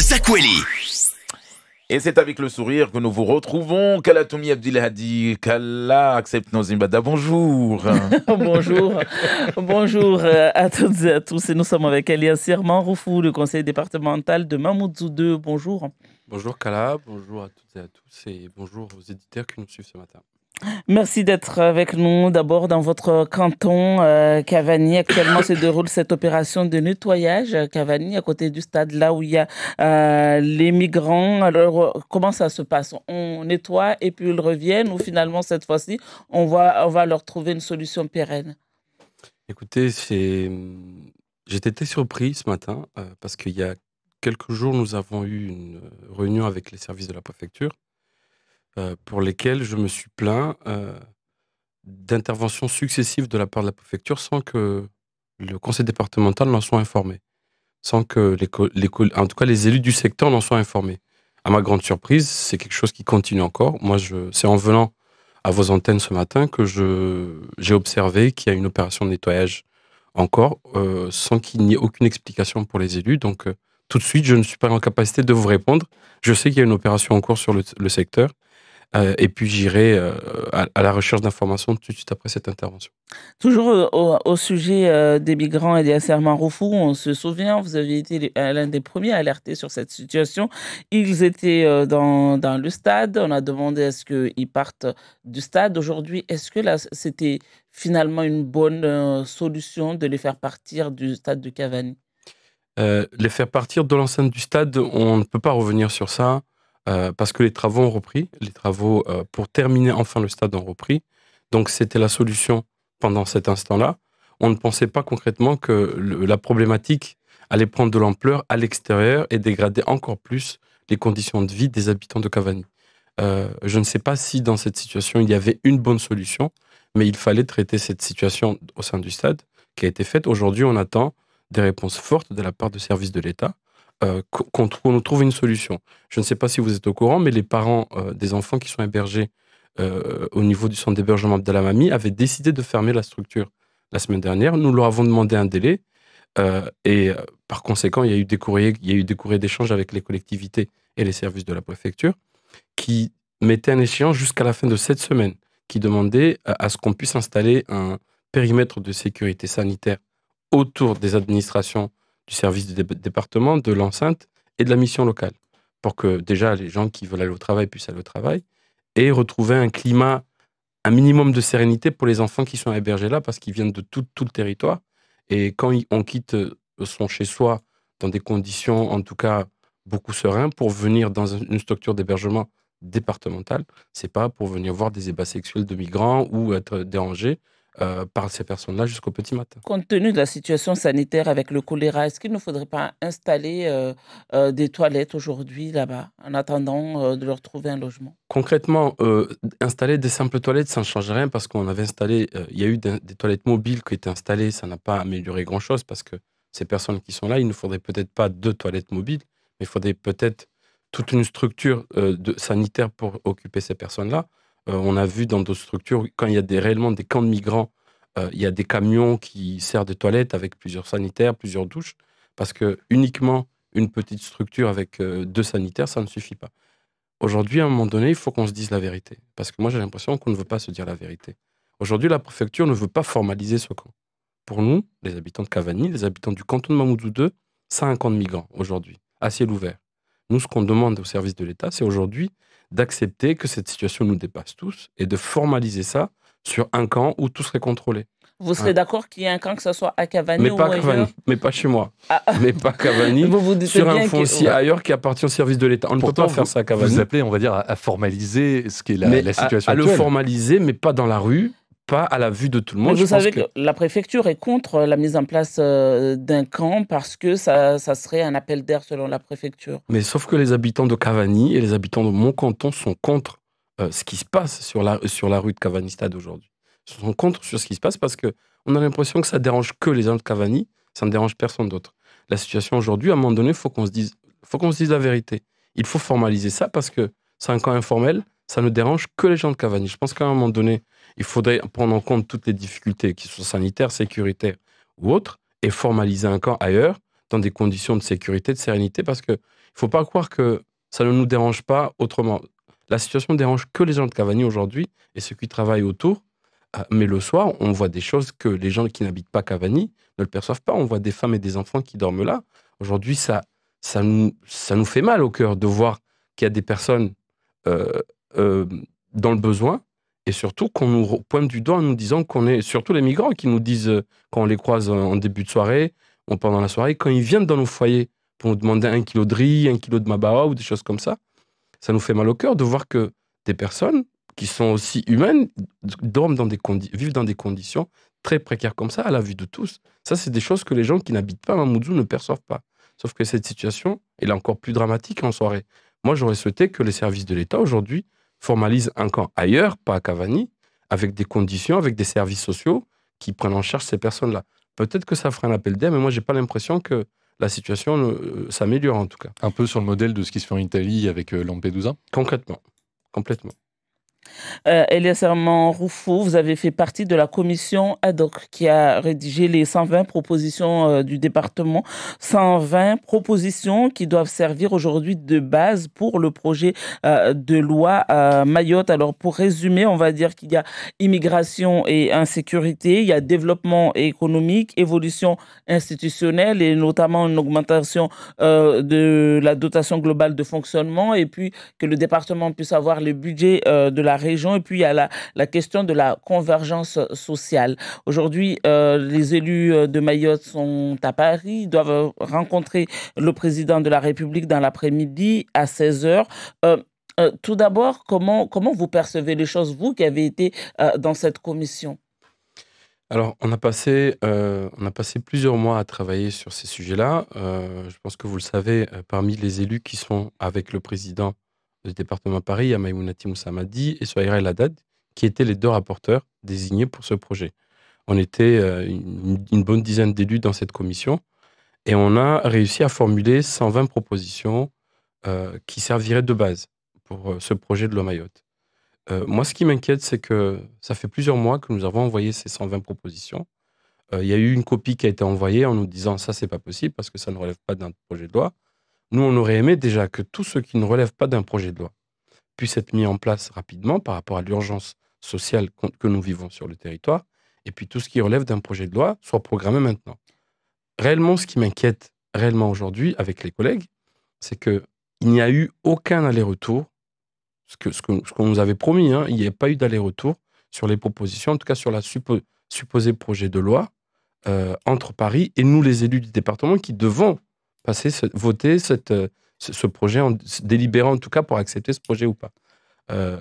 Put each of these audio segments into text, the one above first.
Zakweli. Et c'est avec le sourire que nous vous retrouvons. Kalatoumi Abdelhadi, Kala accepte nos imbada. Bonjour. Bonjour. Bonjour euh, à toutes et à tous. Et nous sommes avec Elias Sirman Roufou, le conseil départemental de Mamoudzou 2. Bonjour. Bonjour Kala, bonjour à toutes et à tous et bonjour aux éditeurs qui nous suivent ce matin. Merci d'être avec nous. D'abord, dans votre canton, euh, Cavani, actuellement se déroule cette opération de nettoyage, euh, Cavani, à côté du stade, là où il y a euh, les migrants. Alors, comment ça se passe On nettoie et puis ils reviennent ou finalement, cette fois-ci, on va, on va leur trouver une solution pérenne Écoutez, j'étais été surpris ce matin parce qu'il y a quelques jours, nous avons eu une réunion avec les services de la préfecture euh, pour lesquels je me suis plaint euh, d'interventions successives de la part de la préfecture sans que le conseil départemental n'en soit informé, sans que les, en tout cas les élus du secteur n'en soient informés. À ma grande surprise, c'est quelque chose qui continue encore. Moi, c'est en venant à vos antennes ce matin que j'ai observé qu'il y a une opération de nettoyage encore, euh, sans qu'il n'y ait aucune explication pour les élus. Donc, tout de suite, je ne suis pas en capacité de vous répondre. Je sais qu'il y a une opération en cours sur le secteur. Euh, et puis j'irai euh, à, la recherche d'informations tout de suite après cette intervention. Toujours euh, au, sujet des migrants et des asserments refous, on se souvient, vous avez été l'un des premiers à alerter sur cette situation. Ils étaient dans, dans, le stade, on a demandé à ce qu'ils partent du stade. Aujourd'hui, est-ce que c'était finalement une bonne solution de les faire partir du stade de Cavani les faire partir de l'enceinte du stade, on ne peut pas revenir sur ça. Euh, parce que les travaux ont repris, les travaux euh, pour terminer enfin le stade ont repris. Donc c'était la solution pendant cet instant-là. On ne pensait pas concrètement que la problématique allait prendre de l'ampleur à l'extérieur et dégrader encore plus les conditions de vie des habitants de Cavani. Euh, je ne sais pas si dans cette situation il y avait une bonne solution, mais il fallait traiter cette situation au sein du stade qui a été faite. Aujourd'hui, on attend des réponses fortes de la part du service de l'État euh, qu'on trouve une solution. Je ne sais pas si vous êtes au courant, mais les parents euh, des enfants qui sont hébergés euh, au niveau du centre d'hébergement de Mamie avaient décidé de fermer la structure la semaine dernière. Nous leur avons demandé un délai euh, et par conséquent, il y a eu des courriers, il y a eu des courriers d'échange avec les collectivités et les services de la préfecture qui mettaient un échéance jusqu'à la fin de cette semaine, qui demandait à ce qu'on puisse installer un périmètre de sécurité sanitaire autour des administrations du service du département, de l'enceinte et de la mission locale. Pour que déjà les gens qui veulent aller au travail puissent aller au travail et retrouver un climat, un minimum de sérénité pour les enfants qui sont hébergés là parce qu'ils viennent de tout, le territoire. Et quand on quitte euh, son chez-soi dans des conditions, en tout cas, beaucoup sereines, pour venir dans une structure d'hébergement départementale, c'est pas pour venir voir des ébats sexuels de migrants ou être dérangé. Euh, par ces personnes-là jusqu'au petit matin. Compte tenu de la situation sanitaire avec le choléra, est-ce qu'il ne faudrait pas installer euh, euh, des toilettes aujourd'hui là-bas en attendant de leur trouver un logement Concrètement, installer des simples toilettes, ça ne change rien parce qu'on avait installé, il y a eu des, toilettes mobiles qui étaient installées, ça n'a pas amélioré grand-chose parce que ces personnes qui sont là, il ne faudrait peut-être pas deux toilettes mobiles, mais il faudrait peut-être toute une structure sanitaire pour occuper ces personnes-là. Euh, on a vu dans d'autres structures, quand il y a réellement des camps de migrants, euh, il y a des camions qui servent de toilettes avec plusieurs sanitaires, plusieurs douches, parce que uniquement une petite structure avec euh, deux sanitaires, ça ne suffit pas. Aujourd'hui, à un moment donné, il faut qu'on se dise la vérité, parce que moi j'ai l'impression qu'on ne veut pas se dire la vérité. Aujourd'hui, la préfecture ne veut pas formaliser ce camp. Pour nous, les habitants de Cavani, les habitants du canton de Mamoudzou 2, c'est un camp de migrants aujourd'hui, à ciel ouvert. Nous, ce qu'on demande au service de l'État, c'est aujourd'hui d'accepter que cette situation nous dépasse tous et de formaliser ça sur un camp où tout serait contrôlé. Vous serez hein. d'accord qu'il y ait un camp, que ce soit à Cavani mais ou pas à Mais pas chez moi. Ah. Mais pas à Cavani. sur un foncier ailleurs qui appartient au service de l'État. On ne peut pas faire ça à Cavani. Vous appelez, on va dire, à formaliser ce qui est la, situation actuelle. À le formaliser, mais pas dans la rue, pas à la vue de tout le monde. je vous savez que... la préfecture est contre euh, la mise en place euh, d'un camp parce que ça, ça serait un appel d'air selon la préfecture. Mais sauf que les habitants de Cavani et les habitants de mon canton sont contre euh, ce qui se passe sur la, sur la rue de Cavani Stade aujourd'hui. Ils sont contre sur ce qui se passe parce que on a l'impression que ça dérange que les gens de Cavani, ça ne dérange personne d'autre. La situation aujourd'hui, à un moment donné, il faut qu'on se dise, faut qu'on se dise la vérité. Il faut formaliser ça parce que c'est un camp informel, ça ne dérange que les gens de Cavani. Je pense qu'à un moment donné, il faudrait prendre en compte toutes les difficultés qui sont sanitaires, sécuritaires ou autres, et formaliser un camp ailleurs, dans des conditions de sécurité, de sérénité, parce qu'il ne faut pas croire que ça ne nous dérange pas autrement. La situation ne dérange que les gens de Cavani aujourd'hui et ceux qui travaillent autour. Euh, mais le soir, on voit des choses que les gens qui n'habitent pas Cavani ne le perçoivent pas. On voit des femmes et des enfants qui dorment là. Aujourd'hui, ça, ça, nous, fait mal au cœur de voir qu'il y a des personnes euh, euh, dans le besoin et surtout qu'on nous pointe du doigt en nous disant qu'on est, surtout les migrants qui nous disent, euh, quand on les croise en début de soirée, ou pendant la soirée, quand ils viennent dans nos foyers pour nous demander un kilo de riz, un kilo de mabawa ou des choses comme ça, ça nous fait mal au cœur de voir que des personnes qui sont aussi humaines dorment dans des vivent dans des conditions très précaires comme ça, à la vue de tous. Ça, c'est des choses que les gens qui n'habitent pas Mamoudzou ne perçoivent pas. Sauf que cette situation, est encore plus dramatique en soirée. Moi, j'aurais souhaité que les services de l'État aujourd'hui formalise un camp ailleurs, pas à Cavani, avec des conditions, avec des services sociaux qui prennent en charge ces personnes-là. Peut-être que ça fera un appel d'air, mais moi, j'ai pas l'impression que la situation euh, s'améliore en tout cas. Un peu sur le modèle de ce qui se fait en Italie avec euh, Lampedusa Concrètement. Complètement. Euh, Elias Roufou, vous avez fait partie de la commission ad hoc qui a rédigé les 120 propositions euh, du département. 120 propositions qui doivent servir aujourd'hui de base pour le projet euh, de loi Mayotte. Alors, pour résumer, on va dire qu'il y a immigration et insécurité, il y a développement économique, évolution institutionnelle et notamment une augmentation euh, de la dotation globale de fonctionnement et puis que le département puisse avoir les budgets de la la région. Et puis, à la, question de la convergence sociale. Aujourd'hui, euh, les élus euh, de Mayotte sont à Paris, doivent euh, rencontrer le président de la République dans l'après-midi à 16h. tout d'abord, comment, comment vous percevez les choses, vous qui avez été dans cette commission alors, on a, passé, on a passé plusieurs mois à travailler sur ces sujets-là. je pense que vous le savez, parmi les élus qui sont avec le président du département Paris, à Maïmounati Moussamadi et Sohaira El qui étaient les deux rapporteurs désignés pour ce projet. On était euh, une, bonne dizaine d'élus dans cette commission et on a réussi à formuler 120 propositions euh, qui serviraient de base pour euh, ce projet de loi Mayotte. moi, ce qui m'inquiète, c'est que ça fait plusieurs mois que nous avons envoyé ces 120 propositions. Il y a eu une copie qui a été envoyée en nous disant ça, c'est pas possible parce que ça ne relève pas d'un projet de loi. Nous, on aurait aimé déjà que tout ce qui ne relève pas d'un projet de loi puisse être mis en place rapidement par rapport à l'urgence sociale que nous vivons sur le territoire, et puis tout ce qui relève d'un projet de loi soit programmé maintenant. Réellement, ce qui m'inquiète réellement aujourd'hui avec les collègues, c'est que n'y a eu aucun aller-retour, ce qu'on que, nous avait promis, hein, il n'y a pas eu d'aller-retour sur les propositions, en tout cas sur la supposé projet de loi euh, entre Paris et nous, les élus du département, qui devons passer, voter euh, ce, projet, en délibérant en tout cas pour accepter ce projet ou pas. Euh,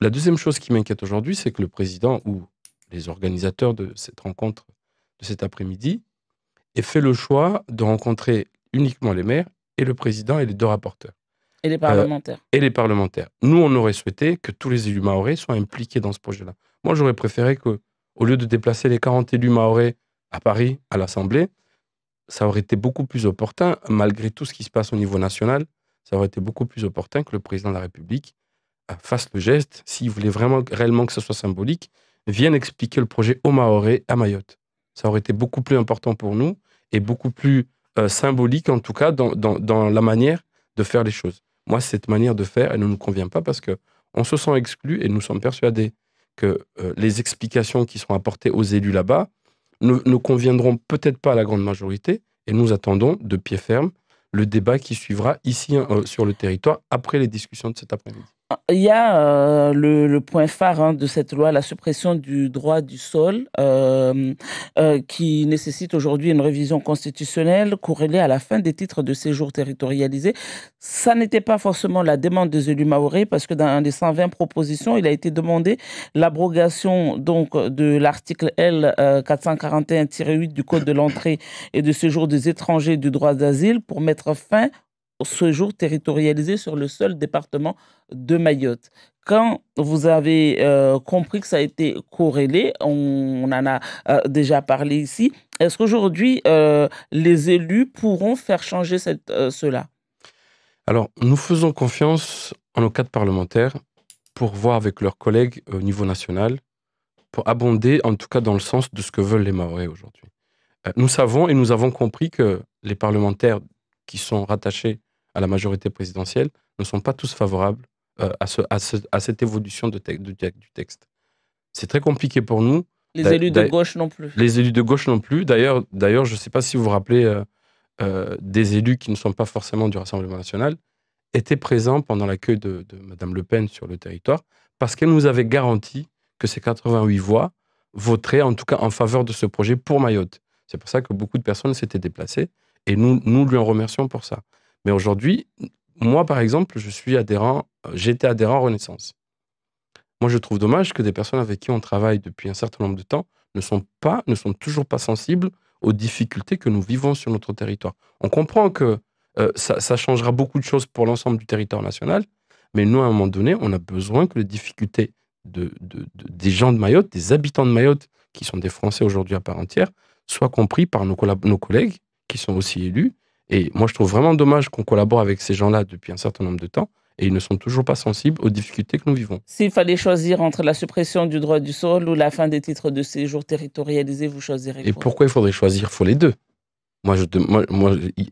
la deuxième chose qui m'inquiète aujourd'hui, c'est que le président ou les organisateurs de cette rencontre de cet après-midi aient fait le choix de rencontrer uniquement les maires et le président et les deux rapporteurs. Et les euh, parlementaires. et les parlementaires. Nous, on aurait souhaité que tous les élus maorés soient impliqués dans ce projet-là. Moi, j'aurais préféré que, au lieu de déplacer les 40 élus maorés à Paris, à l'Assemblée, ça aurait été beaucoup plus opportun, malgré tout ce qui se passe au niveau national, ça aurait été beaucoup plus opportun que le président de la République euh, fasse le geste, s'il voulait vraiment réellement que ce soit symbolique, vienne expliquer le projet au à Mayotte. Ça aurait été beaucoup plus important pour nous et beaucoup plus euh, symbolique, en tout cas, dans, la manière de faire les choses. Moi, cette manière de faire, elle ne nous convient pas parce que on se sent exclu et nous sommes persuadés que euh, les explications qui sont apportées aux élus là-bas ne, conviendront peut-être pas à la grande majorité, et nous attendons de pied ferme le débat qui suivra ici euh, sur le territoire après les discussions de cet après-midi. Il y a euh, le, point phare hein, de cette loi, la suppression du droit du sol, euh, euh, qui nécessite aujourd'hui une révision constitutionnelle corrélée à la fin des titres de séjour territorialisés. Ça n'était pas forcément la demande des élus maorais, parce que dans les 120 propositions, il a été demandé l'abrogation donc de l'article L 441-8 du Code de l'entrée et de séjour des étrangers du droit d'asile pour mettre fin ce jour territorialisé sur le seul département de Mayotte. Quand vous avez euh, compris que ça a été corrélé, on, en a euh, déjà parlé ici, est-ce qu'aujourd'hui euh, les élus pourront faire changer cette, cela Alors, nous faisons confiance en nos quatre parlementaires pour voir avec leurs collègues au niveau national, pour abonder en tout cas dans le sens de ce que veulent les Maoris aujourd'hui. nous savons et nous avons compris que les parlementaires qui sont rattachés à la majorité présidentielle ne sont pas tous favorables euh, à, ce, à, cette évolution du texte. C'est très compliqué pour nous. Les élus de gauche non plus. Les élus de gauche non plus. D'ailleurs, je ne sais pas si vous vous rappelez euh, euh, des élus qui ne sont pas forcément du Rassemblement national étaient présents pendant l'accueil de, de Mme Le Pen sur le territoire parce qu'elle nous avait garanti que ces 88 voix voteraient en tout cas en faveur de ce projet pour Mayotte. C'est pour ça que beaucoup de personnes s'étaient déplacées et nous, nous lui en remercions pour ça. Mais aujourd'hui, moi, par exemple, je suis adhérent, euh, j'étais adhérent Renaissance. Moi, je trouve dommage que des personnes avec qui on travaille depuis un certain nombre de temps ne sont pas, ne sont toujours pas sensibles aux difficultés que nous vivons sur notre territoire. On comprend que euh, ça, changera beaucoup de choses pour l'ensemble du territoire national, mais nous, à un moment donné, on a besoin que les difficultés des gens de Mayotte, des habitants de Mayotte, qui sont des Français aujourd'hui à part entière, soient compris par nos collègues qui sont aussi élus et moi, je trouve vraiment dommage qu'on collabore avec ces gens-là depuis un certain nombre de temps et ils ne sont toujours pas sensibles aux difficultés que nous vivons. S'il fallait choisir entre la suppression du droit du sol ou la fin des titres de séjour territorialisés, vous choisirez Et pourquoi il faudrait choisir Il faut les deux. Moi, je ne moi,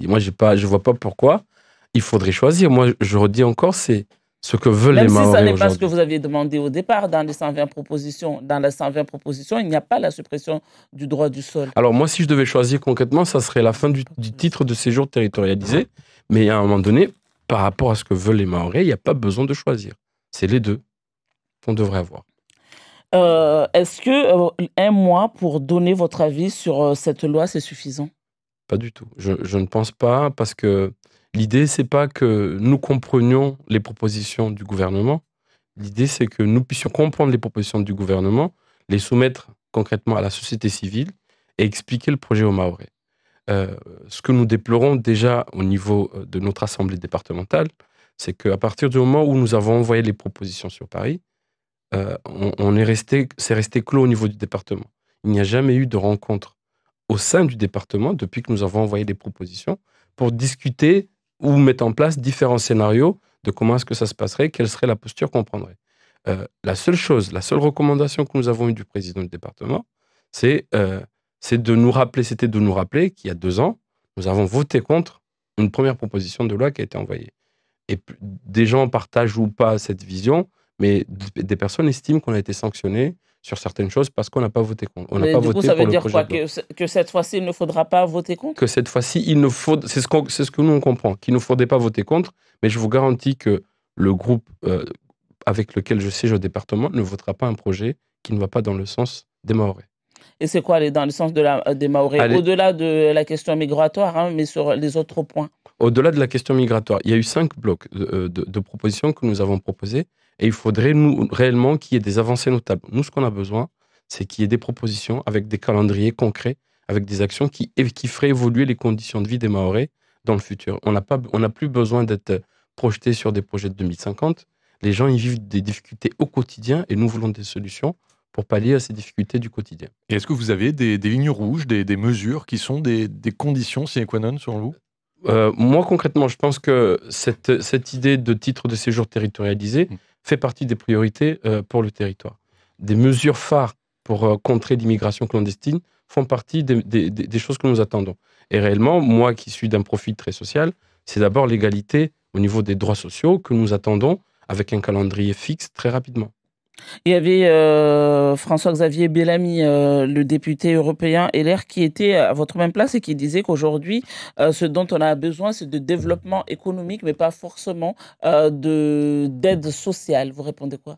moi, je vois pas pourquoi il faudrait choisir. Moi, je redis encore, c'est ce que veulent Même les si ce n'est pas ce que vous aviez demandé au départ dans les 120 propositions, dans les 120 propositions, il n'y a pas la suppression du droit du sol. Alors moi, si je devais choisir concrètement, ça serait la fin du, titre de séjour territorialisé. Mais à un moment donné, par rapport à ce que veulent les Maoris, il n'y a pas besoin de choisir. C'est les deux qu'on devrait avoir. Euh, est-ce que euh, un mois pour donner votre avis sur euh, cette loi, c'est suffisant Pas du tout. Je, je, ne pense pas parce que L'idée, c'est pas que nous comprenions les propositions du gouvernement. L'idée, c'est que nous puissions comprendre les propositions du gouvernement, les soumettre concrètement à la société civile et expliquer le projet aux Maoris. Euh, ce que nous déplorons déjà au niveau euh, de notre assemblée départementale, c'est qu'à partir du moment où nous avons envoyé les propositions sur Paris, euh, est resté, c'est resté clos au niveau du département. Il n'y a jamais eu de rencontre au sein du département depuis que nous avons envoyé des propositions pour discuter ou mettre en place différents scénarios de comment est-ce que ça se passerait, quelle serait la posture qu'on prendrait. Euh, la seule chose, la seule recommandation que nous avons eue du président du département, c'est euh, de nous rappeler, c'était de nous rappeler qu'il y a deux ans, nous avons voté contre une première proposition de loi qui a été envoyée. Et des gens partagent ou pas cette vision, mais des personnes estiment qu'on a été sanctionné sur certaines choses parce qu'on n'a pas voté contre. On du coup, ça veut dire quoi que, cette fois-ci, il ne faudra pas voter contre Que cette fois-ci, il ne faut. C'est ce, c'est ce, que nous, on comprend, qu'il ne faudrait pas voter contre, mais je vous garantis que le groupe euh, avec lequel je siège au département ne votera pas un projet qui ne va pas dans le sens des et c'est quoi dans le sens de la, des Maoris Au-delà de la question migratoire, hein, mais sur les autres points. Au-delà de la question migratoire, il y a eu cinq blocs de, euh, propositions que nous avons proposées et il faudrait nous, réellement qu'il y ait des avancées notables. Nous, ce qu'on a besoin, c'est qu'il y ait des propositions avec des calendriers concrets, avec des actions qui, feraient évoluer les conditions de vie des Maoris dans le futur. On n'a plus besoin d'être euh, projeté sur des projets de 2050. Les gens, ils vivent des difficultés au quotidien et nous voulons des solutions pour pallier à ces difficultés du quotidien. Et est-ce que vous avez des, lignes rouges, des, mesures qui sont des, conditions sine qua non selon vous euh, Moi concrètement, je pense que cette, idée de titre de séjour territorialisé hmm. fait partie des priorités euh, pour le territoire. Des mesures phares pour euh, contrer l'immigration clandestine font partie des, choses que nous attendons. Et réellement, moi qui suis d'un profil très social, c'est d'abord l'égalité au niveau des droits sociaux que nous attendons avec un calendrier fixe très rapidement. Il y avait euh, François-Xavier Bellamy, euh, le député européen LR, qui était à votre même place et qui disait qu'aujourd'hui, euh, ce dont on a besoin, c'est de développement économique, mais pas forcément de d'aide sociale. Vous répondez quoi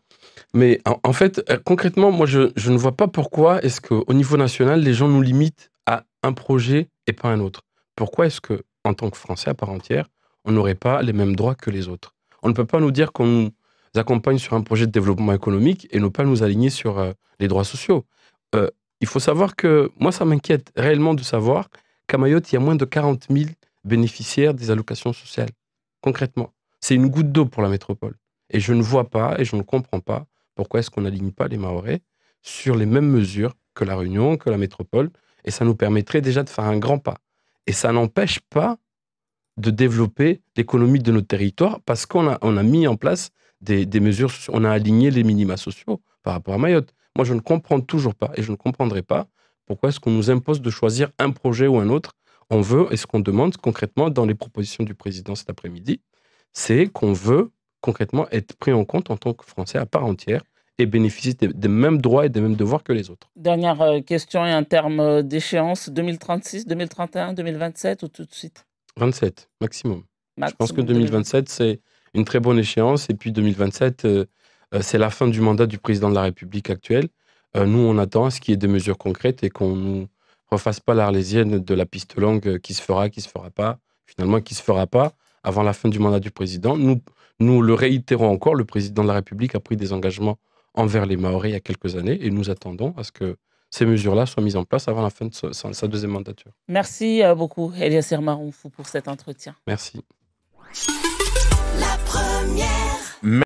Mais en, fait, concrètement, moi, je, ne vois pas pourquoi est-ce qu'au niveau national, les gens nous limitent à un projet et pas un autre. Pourquoi est-ce que, en tant que Français à part entière, on n'aurait pas les mêmes droits que les autres On ne peut pas nous dire qu'on accompagnent sur un projet de développement économique et ne pas nous aligner sur euh, les droits sociaux. Euh, il faut savoir que moi, ça m'inquiète réellement de savoir qu'à Mayotte, il y a moins de 40 000 bénéficiaires des allocations sociales. Concrètement, c'est une goutte d'eau pour la métropole. Et je ne vois pas et je ne comprends pas pourquoi est-ce qu'on n'aligne pas les Maoré sur les mêmes mesures que la Réunion, que la métropole. Et ça nous permettrait déjà de faire un grand pas. Et ça n'empêche pas de développer l'économie de notre territoire parce qu'on a, on a mis en place des, mesures. On a aligné les minima sociaux par rapport à Mayotte. Moi, je ne comprends toujours pas et je ne comprendrai pas pourquoi est-ce qu'on nous impose de choisir un projet ou un autre. On veut, et ce qu'on demande concrètement dans les propositions du président cet après-midi, c'est qu'on veut concrètement être pris en compte en tant que Français à part entière et bénéficier des, mêmes droits et des mêmes devoirs que les autres. Dernière euh, question et un terme euh, d'échéance 2036, 2031, 2027 ou tout de suite 27, maximum Je pense que 2027, c'est une très bonne échéance. Et puis 2027, euh, euh, c'est la fin du mandat du président de la République actuelle. Euh, nous, on attend à ce qu'il y ait des mesures concrètes et qu'on ne refasse pas l'arlésienne de la piste longue qui se fera, qui se fera pas, finalement qui se fera pas avant la fin du mandat du président. Nous, nous le réitérons encore. Le président de la République a pris des engagements envers les Maoris il y a quelques années et nous attendons à ce que ces mesures-là soient mises en place avant la fin de sa deuxième mandature. Merci beaucoup, Elias Maroufou, pour cet entretien. Merci la première.